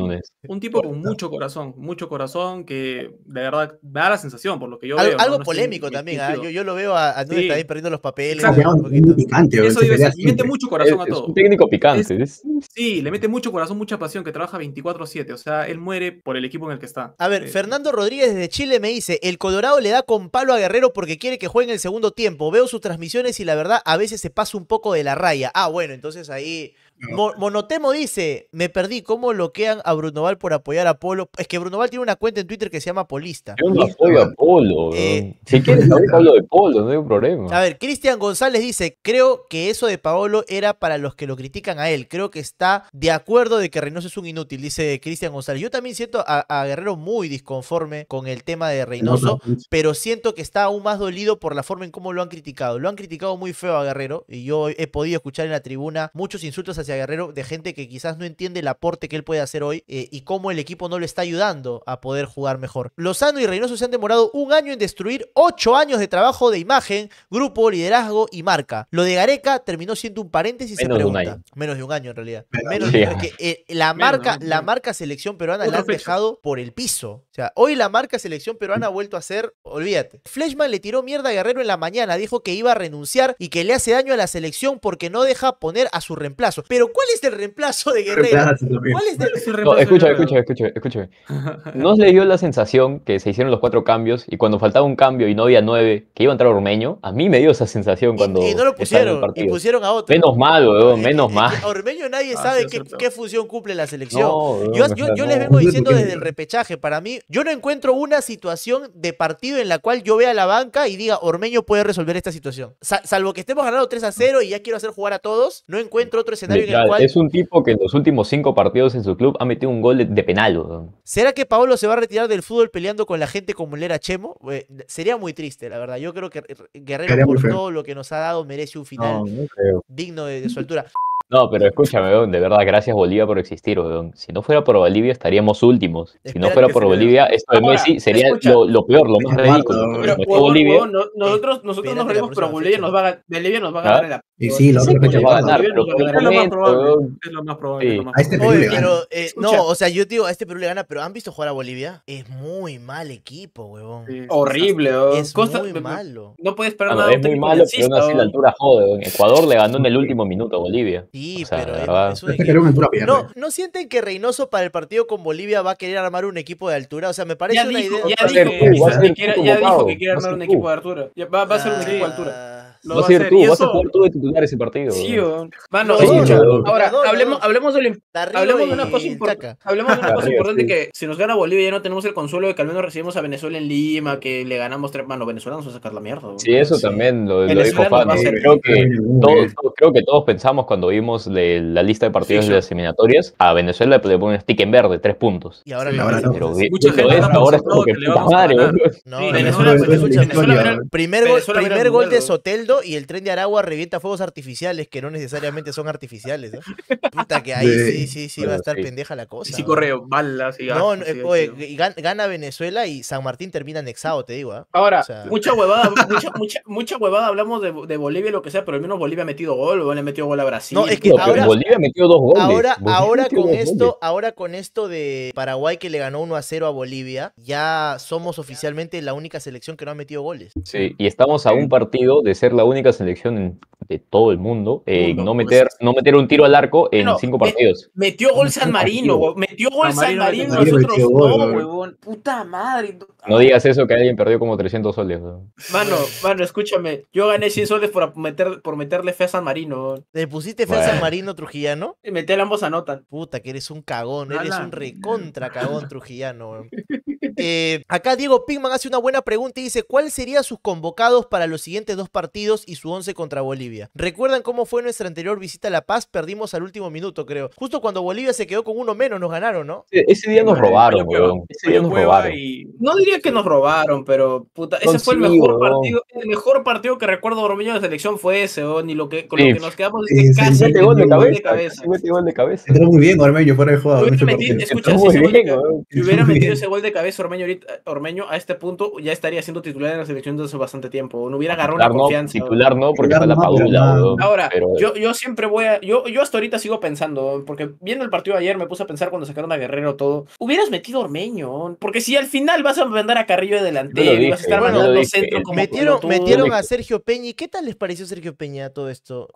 Un tipo con mucho corazón, mucho corazón, que de verdad me da la sensación, por lo que yo veo. Algo polémico también, ¿ah? yo, yo, lo veo a, a también perdiendo los papeles. Exacto. picante, Eso digo, mete mucho corazón es, a todo. Es un técnico picante. Sí, le mete mucho corazón, mucha pasión, que trabaja 24-7. O sea, él muere por el equipo en el que está. A ver, eh, Fernando Rodríguez desde Chile me dice: el Colorado le da con palo a Guerrero porque quiere que juegue en el segundo tiempo. Veo sus transmisiones y la verdad, a veces se pasa un poco de la raya. Ah, bueno, entonces ahí Monotemo dice, me perdí, ¿cómo bloquean a Brunoval por apoyar a Polo? Es que Brunoval tiene una cuenta en Twitter que se llama Polista. Yo no apoyo a Polo. Eh, si quieres, hablo de Polo, no hay un problema. A ver, Cristian González dice, creo que eso de Paolo era para los que lo critican a él. Creo que está de acuerdo de que Reynoso es un inútil, dice Cristian González. Yo también siento a, Guerrero muy disconforme con el tema de Reynoso, pero siento que está aún más dolido por la forma en cómo lo han criticado. Lo han criticado muy feo a Guerrero y yo he podido escuchar en la tribuna muchos insultos a Guerrero de gente que quizás no entiende el aporte que él puede hacer hoy eh, y cómo el equipo no le está ayudando a poder jugar mejor. Lozano y Reynoso se han demorado un año en destruir ocho años de trabajo de imagen, grupo, liderazgo y marca. Lo de Gareca terminó siendo un paréntesis Menos se pregunta. De un año. Menos de un año en realidad. Menos, de un eh, la marca, la marca selección peruana la han dejado por el piso. O sea, hoy la marca selección peruana ha vuelto a ser, olvídate. Fleshman le tiró mierda a Guerrero en la mañana, dijo que iba a renunciar y que le hace daño a la selección porque no deja poner a su reemplazo. Pero ¿cuál es el reemplazo de Guerrero? ¿Cuál es el... reemplazo? No, escúchame, escúchame, escúchame, escúchame. ¿No le dio la sensación que se hicieron los cuatro cambios y cuando faltaba un cambio y no había nueve, que iba a entrar Ormeño? A mí me dio esa sensación cuando. Y, no lo pusieron, y pusieron a otro. Menos mal, menos mal. Ormeño nadie ah, sabe qué, función cumple la selección. yo, yo les vengo diciendo desde el repechaje, para mí yo no encuentro una situación de partido en la cual yo vea la banca y diga, Ormeño puede resolver esta situación. salvo que estemos ganando 3 a 0 y ya quiero hacer jugar a todos, no encuentro otro escenario en el cual... Es un tipo que en los últimos 5 partidos en su club ha metido un gol de, penal. ¿Será que Paolo se va a retirar del fútbol peleando con la gente como le era Chemo? Pues, sería muy triste, la verdad. Yo creo que Guerrero, por todo lo que nos ha dado, merece un final digno de su altura. No, pero escúchame, de verdad, gracias Bolivia por existir, weón. Si no fuera por Bolivia estaríamos últimos. si no fuera por Bolivia, esto de Messi sería lo, peor, lo más ridículo. Pero, Bolivia, nosotros, nosotros nos reímos, pero Bolivia nos va a, ¿Ah? Bolivia nos va a ganar sí, lo, sí, que Pero es, lo más probable, es lo más probable. A este Perú eh, no, o sea, yo digo, a este Perú le gana, pero ¿han visto jugar a Bolivia? Es muy mal equipo, huevón. Horrible, weón. Es muy malo. No puedes esperar nada. Es muy malo, pero así la altura jode. Ecuador le ganó en el último minuto a Bolivia. Sí, pero eso que... no, pues. ¿No sienten que Reynoso para el partido con Bolivia va a querer armar un equipo de altura? O sea, me parece una idea. Ya, dijo, que, quiere armar un equipo de altura. va a ser un equipo de altura vas, a ir tú, a tú de titular ese partido. Sí, o... ahora, hablemos, hablemos, de, hablemos de una ah, cosa, importante, hablemos de una cosa importante que si nos gana Bolivia ya no tenemos el consuelo de que al menos recibimos a Venezuela en Lima, que le ganamos tres. Mano, Venezuela nos va a sacar la mierda. Sí, eso también lo, dijo Creo que, todos, creo que todos pensamos cuando vimos la lista de partidos de las eliminatorias, a Venezuela le ponen stick en verde, tres puntos. Y ahora, ahora Mucha gente ahora es como que puta No, Venezuela, primer gol de Soteldo y el tren de Aragua revienta fuegos artificiales que no necesariamente son artificiales. Puta, que ahí sí, sí, sí, va a estar pendeja la cosa. sí si corre balas y No, eh, gana Venezuela y San Martín termina anexado, te digo. ¿ah? Ahora, mucha huevada, mucha, mucha, huevada. Hablamos de, Bolivia y lo que sea, pero al menos Bolivia ha metido gol, o le ha metido gol a Brasil. No, es que ahora, dos Ahora, con esto, ahora con esto de Paraguay que le ganó 1 a 0 a Bolivia, ya somos oficialmente la única selección que no ha metido goles. Sí, y estamos a un partido de ser la única selección de todo el mundo eh, no, pues. meter, no meter un tiro al arco en cinco partidos. Metió gol San Marino, metió gol San Marino, nosotros no, huevón. Puta madre. no digas eso que alguien perdió como 300 soles. Mano, mano, escúchame, yo gané 100 soles por, meter, por meterle fe a San Marino. ¿Le pusiste fe a San Marino Trujillano? Y meter ambos anotan. Puta, que eres un cagón, eres un recontra cagón Trujillano. Eh, acá Diego Pigman hace una buena pregunta y dice, ¿cuál sería sus convocados para los siguientes dos partidos y su once contra Bolivia? ¿Recuerdan cómo fue nuestra anterior visita a La Paz? Perdimos al último minuto, creo. Justo cuando Bolivia se quedó con uno menos, nos ganaron, ¿no? ese día nos robaron, weón. Ese día nos robaron. No diría que nos robaron, pero puta, ese fue el mejor partido, el mejor partido que recuerdo de la selección fue ese, weón, ni lo que, con lo que nos quedamos es casi. sí, gol de cabeza. cabeza. Mete gol de cabeza. Entró muy bien Ormeño fuera de juego. Si hubiera metido ese gol de cabeza, Ormeño, a este punto ya estaría siendo titular en la selección desde hace bastante tiempo. No hubiera ah, agarrado la confianza. Titular no, porque está la padula. Ahora, pero... yo, yo siempre voy a. Yo, yo hasta ahorita sigo pensando, porque viendo el partido de ayer me puse a pensar cuando sacaron a Guerrero todo. Hubieras metido a Ormeño, porque si al final vas a mandar a Carrillo de delantero, vas a estar mandando centro como Metieron, metieron a Sergio Peña. ¿Y qué tal les pareció Sergio Peña todo esto?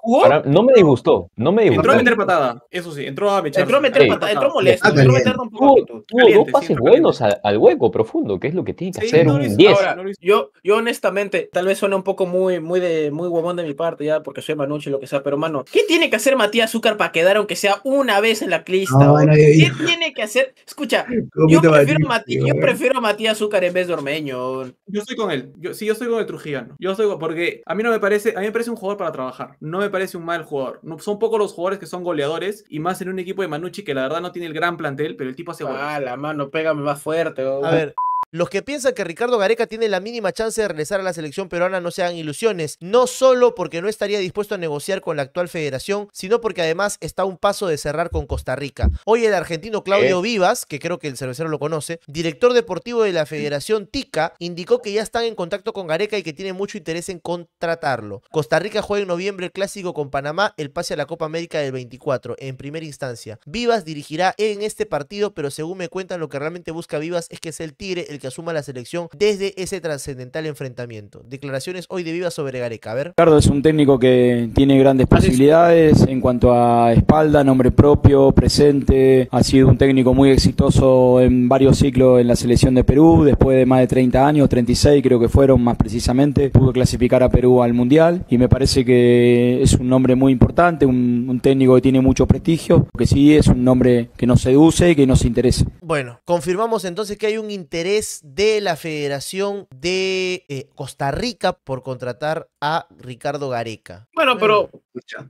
no me disgustó, no me Entró a meter patada, eso sí, entró a mechar. Entró meter patada, entró molesto, no entró un poco. pases buenos al, al profundo, que es lo que tiene que hacer un 10. yo, yo honestamente, tal vez suena un poco muy, muy de muy huevón de mi parte, ya porque soy Manucci y lo que sea, pero mano, ¿qué tiene que hacer Matías Azúcar para quedar aunque sea una vez en la lista? ¿Qué tiene que hacer? Escucha, yo prefiero, Matías, yo a Matías en vez de Ormeño. Yo estoy con él. Yo, sí, yo estoy con el Trujillano. Yo estoy porque a mí no me parece, a mí me parece un jugador para trabajar. No me parece un mal jugador. son pocos los jugadores que son goleadores y más en un equipo de Manucci que la verdad no tiene el gran plantel, pero el tipo hace Ah, la mano, pégame más fuerte. Oh, A ver. Los que piensan que Ricardo Gareca tiene la mínima chance de regresar a la selección peruana no se hagan ilusiones, no solo porque no estaría dispuesto a negociar con la actual federación, sino porque además está a un paso de cerrar con Costa Rica. Hoy el argentino Claudio Vivas, que creo que el cervecero lo conoce, director deportivo de la Federación TICA, indicó que ya están en contacto con Gareca y que tiene mucho interés en contratarlo. Costa Rica juega en noviembre el clásico con Panamá, el pase a la Copa América del 24, en primera instancia. Vivas dirigirá en este partido, pero según me cuentan lo que realmente busca Vivas es que sea el Tigre el que asuma la selección desde ese trascendental enfrentamiento. Declaraciones hoy de Viva sobre Gareca. A ver. Ricardo es un técnico que tiene grandes posibilidades en cuanto a espalda, nombre propio, presente. Ha sido un técnico muy exitoso en varios ciclos en la selección de Perú. Después de más de 30 años, 36 creo que fueron más precisamente, pudo clasificar a Perú al Mundial. Y me parece que es un nombre muy importante, un, un técnico que tiene mucho prestigio, que sí es un nombre que nos seduce y que nos interesa. Bueno, confirmamos entonces que hay un interés de la Federación de eh, Costa Rica por contratar a Ricardo Gareca? Bueno, pero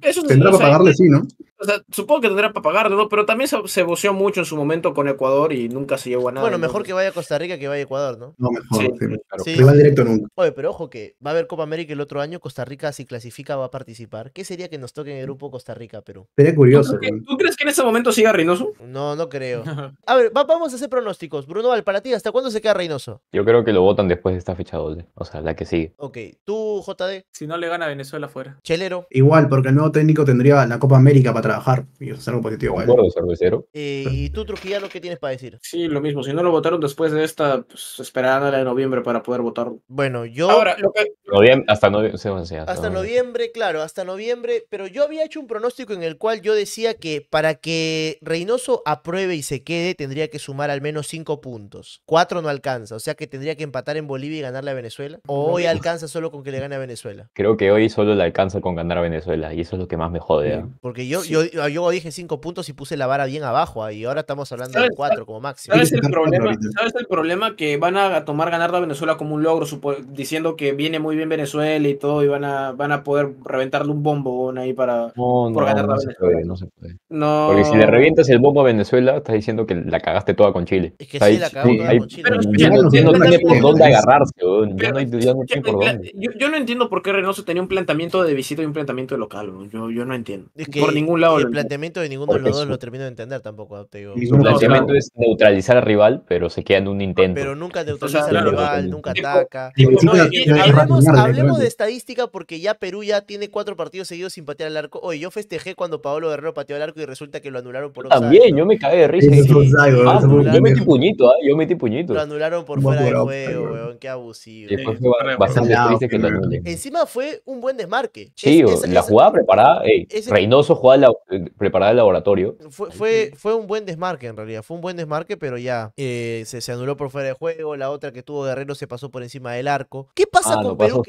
eso tendrá para pagarle, sí, ¿no? O sea, supongo que tendrá para pagarle, ¿no? Pero también se, se mucho en su momento con Ecuador y nunca se llevó a nada. Bueno, mejor que vaya a Costa Rica que vaya a Ecuador, ¿no? No, mejor. Sí. va directo nunca. Oye, pero ojo que va a haber Copa América el otro año. Costa Rica, si clasifica, va a participar. ¿Qué sería que nos toque en el grupo Costa Rica-Perú? Sería curioso. ¿Tú, crees que en ese momento siga Reynoso? No, no creo. A ver, vamos a hacer pronósticos. Bruno, para ti, ¿hasta cuándo se queda Reynoso? Yo creo que lo votan después de esta fecha doble. O sea, la que sigue. Ok. ¿Tú, JD? Si no le gana Venezuela fuera. Chelero. Igual, pero porque el nuevo técnico tendría la Copa América para trabajar. Y es algo positivo. Eh, ¿Y tú, Trujillo, qué tienes para decir? Sí, lo mismo. Si no lo votaron después de esta, pues esperarán a la de noviembre para poder votar Bueno, yo. hasta, noviembre, claro, hasta noviembre. Pero yo había hecho un pronóstico en el cual yo decía que para que Reynoso apruebe y se quede, tendría que sumar al menos cinco puntos. Cuatro no alcanza. O sea que tendría que empatar en Bolivia y ganarle a Venezuela. ¿O hoy alcanza solo con que le gane a Venezuela? Creo que hoy solo le alcanza con ganar a Venezuela y eso es lo que más me jode. ¿ah? porque yo, yo, yo, dije cinco puntos y puse la vara bien abajo ¿ah? y ahora estamos hablando de cuatro como máximo. ¿sabes el, problema, ¿Sabes el problema? Que van a tomar ganar a Venezuela como un logro, diciendo que viene muy bien Venezuela y todo y van a, van a poder reventarle un bombón ahí para por ganar no Venezuela. no Porque si le revientas el bombo a Venezuela, estás diciendo que la cagaste toda con Chile. Es que sí, la cagaste toda con Chile. no por dónde agarrarse. Yo no entiendo por qué Reynoso tenía un planteamiento de visita y un planteamiento de los calvo. Yo, yo no entiendo. Por ningún lado. El planteamiento de ninguno de los dos lo termino de entender tampoco. Te digo. Su planteamiento es neutralizar al rival, pero se queda en un intento. Pero nunca neutraliza al rival, nunca ataca. hablemos, de estadística porque ya Perú ya tiene cuatro partidos seguidos sin patear al arco. hoy yo festejé cuando Pablo Guerrero pateó al arco y resulta que lo anularon por También, yo me caí de risa. Ah, yo metí puñito, ¿ah? yo metí puñito. Lo anularon por fuera de juego, weón, qué abusivo. Encima fue un buen desmarque. Sí, la jugada preparada, Reynoso jugada eh, preparada el laboratorio. Fue, fue, un buen desmarque en realidad, fue un buen desmarque, pero ya eh, se, se, anuló por fuera de juego, la otra que tuvo Guerrero se pasó por encima del arco. ¿Qué pasa ah, con Perú?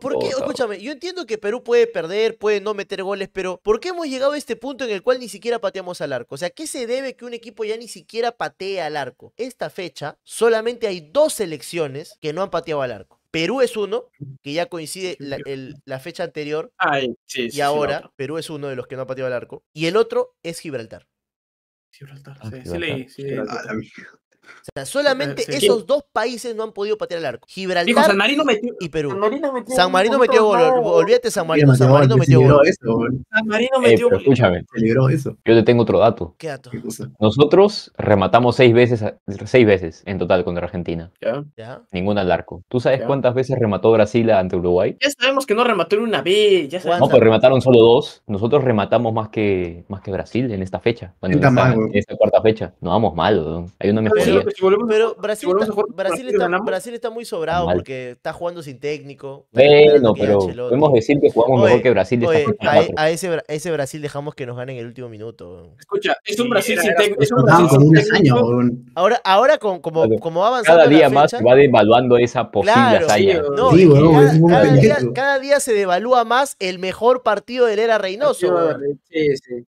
¿Por, qué? Escúchame, yo entiendo que Perú puede perder, puede no meter goles, pero ¿por qué hemos llegado a este punto en el cual ni siquiera pateamos al arco? O sea, ¿qué se debe que un equipo ya ni siquiera patee al arco? Esta fecha solamente hay dos selecciones que no han pateado al arco. Perú es uno, que ya coincide la, fecha anterior y ahora Perú es uno de los que no ha pateado el arco. Y el otro es Gibraltar. Gibraltar, ah, sí, sí, leí solamente eh, esos dos países no han podido patear el arco. Gibraltar y Perú. San Marino metió, gol. Olvídate San Marino. San Marino eh, metió San Marino metió Escúchame. Yo te tengo otro dato. ¿Qué dato? Nosotros rematamos seis veces, seis veces en total contra Argentina. ¿Ya? Ninguna al arco. ¿Tú sabes cuántas veces remató Brasil ante Uruguay? Ya sabemos que no remató en una vez. No, pero pues remataron solo dos. Nosotros rematamos más que, más que Brasil en esta fecha. en, esta, cuarta fecha. No vamos mal, Hay una mejor pero, Brasil, está, Brasil, está, Brasil, está, muy sobrado porque está jugando sin técnico. Bueno, pero podemos decir que jugamos mejor que Brasil. a, e, ese, Brasil dejamos que nos gane en el último minuto. Escucha, es un Brasil sin técnico. Es un Brasil con Ahora, ahora como, va avanzando. Cada día la fecha, más va devaluando esa posible cada, día, se devalúa más el mejor partido del era Reynoso.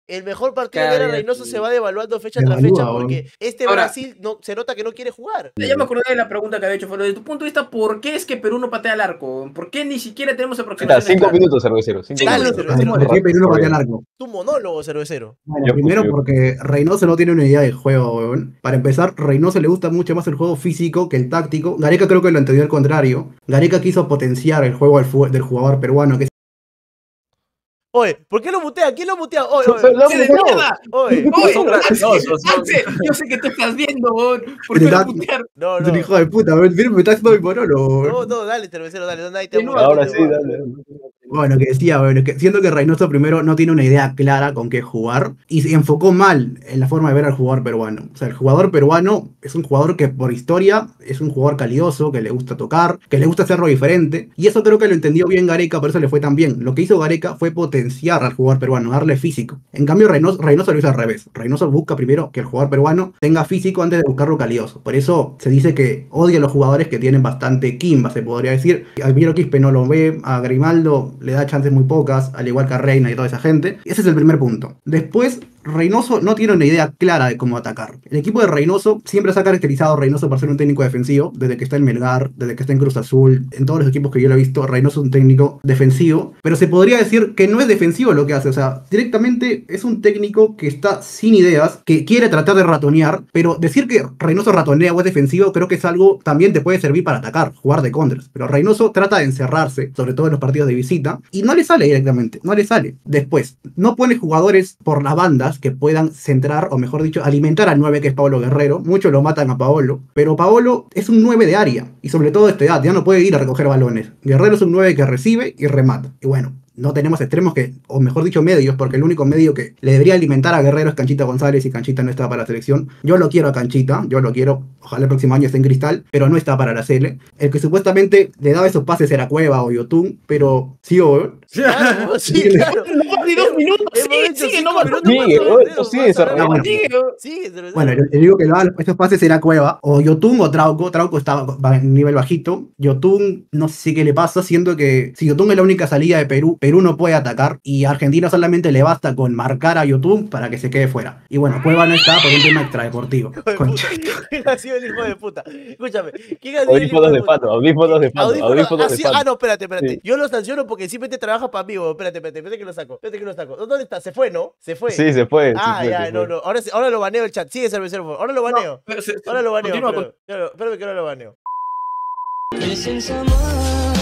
El mejor partido del era Reynoso se va devaluando fecha tras fecha porque este Brasil no, se que no quiere jugar. Ya me acordé de la pregunta que había hecho, pero desde tu punto de vista, ¿por qué es que Perú no patea al arco? ¿Por qué ni siquiera tenemos aproximación? Está, cinco minutos, cervecero. ¿Por qué Perú no patea al arco? Tu monólogo, cervecero. Bueno, primero porque Reynoso no tiene una idea de juego, weón. Para empezar, Reynoso le gusta mucho más el juego físico que el táctico. Gareca creo que lo entendió al contrario. Gareca quiso potenciar el juego del jugador peruano, que Oye, ¿por qué lo mutea? ¿Quién lo mutea? Oye, no, yo sé que te estás viendo, ¿por qué lo No, no. hijo de puta, a ver, me está mi No, no, dale, cervecero, dale, Ahora sí, dale. Bueno, que decía, bueno, que siento que Reynoso primero no tiene una idea clara con qué jugar y se enfocó mal en la forma de ver al jugador peruano. O sea, el jugador peruano es un jugador que por historia es un jugador calioso, que le gusta tocar, que le gusta hacerlo diferente. Y eso creo que lo entendió bien Gareca, por eso le fue tan bien. Lo que hizo Gareca fue potenciar al jugador peruano, darle físico. En cambio, Reynoso, lo hizo al revés. Reynoso busca primero que el jugador peruano tenga físico antes de buscarlo calidoso. Por eso se dice que odia a los jugadores que tienen bastante quimba, se podría decir. A Quispe no lo ve, a Grimaldo le da chances muy pocas, al igual que a Reina y toda esa gente. Ese es el primer punto. Después, Reynoso no tiene una idea clara de cómo atacar. El equipo de Reynoso siempre se ha caracterizado a Reynoso por ser un técnico defensivo, desde que está en Melgar, desde que está en Cruz Azul, en todos los equipos que yo lo he visto, Reynoso es un técnico defensivo, pero se podría decir que no es defensivo lo que hace, o sea, directamente es un técnico que está sin ideas, que quiere tratar de ratonear, pero decir que Reynoso ratonea o es defensivo creo que es algo también te puede servir para atacar, jugar de contras, pero Reynoso trata de encerrarse, sobre todo en los partidos de visita, y no le sale directamente, no le sale. Después, no pone jugadores por las bandas, que puedan centrar, o mejor dicho, alimentar al 9 que es Paolo Guerrero. Muchos lo matan a Paolo, pero Paolo es un 9 de área y sobre todo de esta edad, ya no puede ir a recoger balones. Guerrero es un 9 que recibe y remata. Y bueno, no tenemos extremos que, o mejor dicho, medios, porque el único medio que le debería alimentar a Guerrero es Canchita González y Canchita no está para la selección. Yo lo quiero a Canchita, yo lo quiero, ojalá el próximo año esté en cristal, pero no está para la selección... El que supuestamente le daba esos pases era Cueva o Yotun, pero sí o... sí, sí, minutos, Bueno, le digo que le esos pases era Cueva o Yotun o Trauco, Trauco estaba en nivel bajito, Yotun no sé qué le pasa, siendo que si Yotun es la única salida de Perú, Perú no puede atacar y Argentina solamente le basta con marcar a YouTube para que se quede fuera. Y bueno, Cueva no está por un tema extradeportivo. ¿Quién ha sido el hijo de puta? Escúchame. el hijo de, pato, audífonos de pato, ah, de Ah, no, espérate, espérate. Yo lo sanciono porque siempre te trabaja para mí, espérate, espérate, espérate que lo saco. Espérate que lo saco. ¿Dónde está? Se fue, ¿no? Se fue. Sí, se fue. Ah, ya, no, no. Ahora, ahora lo baneo el chat. Sigue cervecero, Ahora lo baneo. ahora lo baneo. Continúa, pues. espérame, que ahora lo baneo.